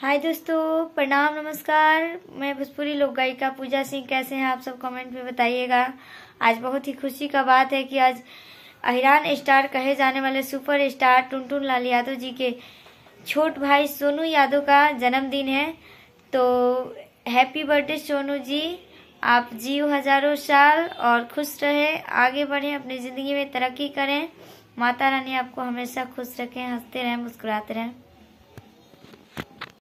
हाय दोस्तों प्रणाम नमस्कार मैं भोजपुरी लोक गायिका पूजा सिंह कैसे हैं आप सब कमेंट में बताइएगा आज बहुत ही खुशी का बात है कि आज अहिरान स्टार कहे जाने वाले सुपर स्टार टुनटुन लाल यादव जी के छोट भाई सोनू यादव का जन्मदिन है तो हैप्पी बर्थडे सोनू जी आप जियो हजारों साल और खुश रहें आगे बढ़ें अपनी ज़िंदगी में तरक्की करें माता रानी आपको हमेशा खुश रखें हंसते रहें मुस्कुराते रहें